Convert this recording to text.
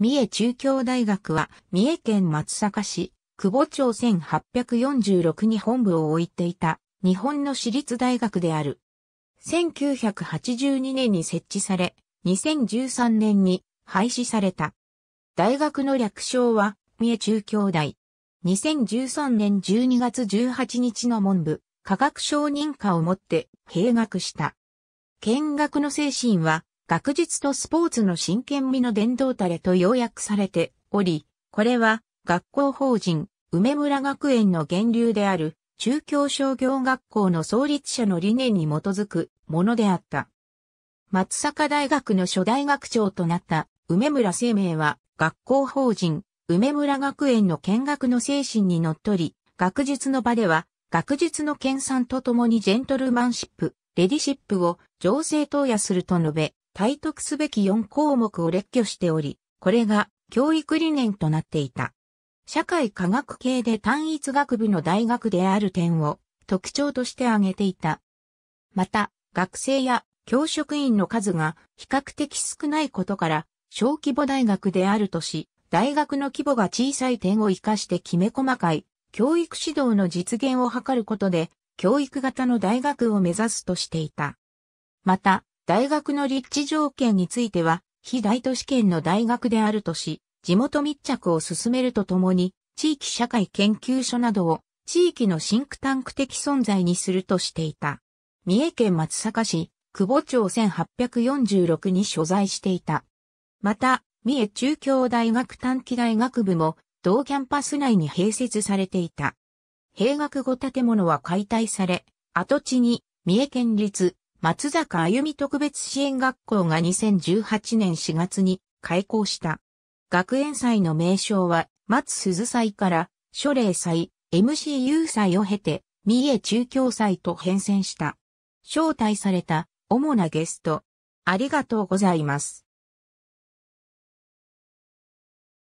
三重中京大学は、三重県松阪市、久保町1846に本部を置いていた、日本の私立大学である。1982年に設置され、2013年に廃止された。大学の略称は、三重中京大。2013年12月18日の文部、科学省認可をもって、閉学した。見学の精神は、学術とスポーツの真剣味の伝道たれと要約されており、これは学校法人梅村学園の源流である中京商業学校の創立者の理念に基づくものであった。松阪大学の初代学長となった梅村生命は学校法人梅村学園の見学の精神にのっとり、学術の場では学術の研鑽とともにジェントルマンシップ、レディシップを情勢投与すると述べ、体得すべき4項目を列挙しており、これが教育理念となっていた。社会科学系で単一学部の大学である点を特徴として挙げていた。また、学生や教職員の数が比較的少ないことから、小規模大学であるとし、大学の規模が小さい点を活かしてきめ細かい教育指導の実現を図ることで、教育型の大学を目指すとしていた。また、大学の立地条件については、非大都市圏の大学であるとし、地元密着を進めるとともに、地域社会研究所などを地域のシンクタンク的存在にするとしていた。三重県松阪市、久保町1846に所在していた。また、三重中京大学短期大学部も同キャンパス内に併設されていた。閉学後建物は解体され、跡地に三重県立松坂あゆみ特別支援学校が2018年4月に開校した。学園祭の名称は、松鈴祭から書礼祭、MCU 祭を経て、三重中京祭と変遷した。招待された主なゲスト。ありがとうございます。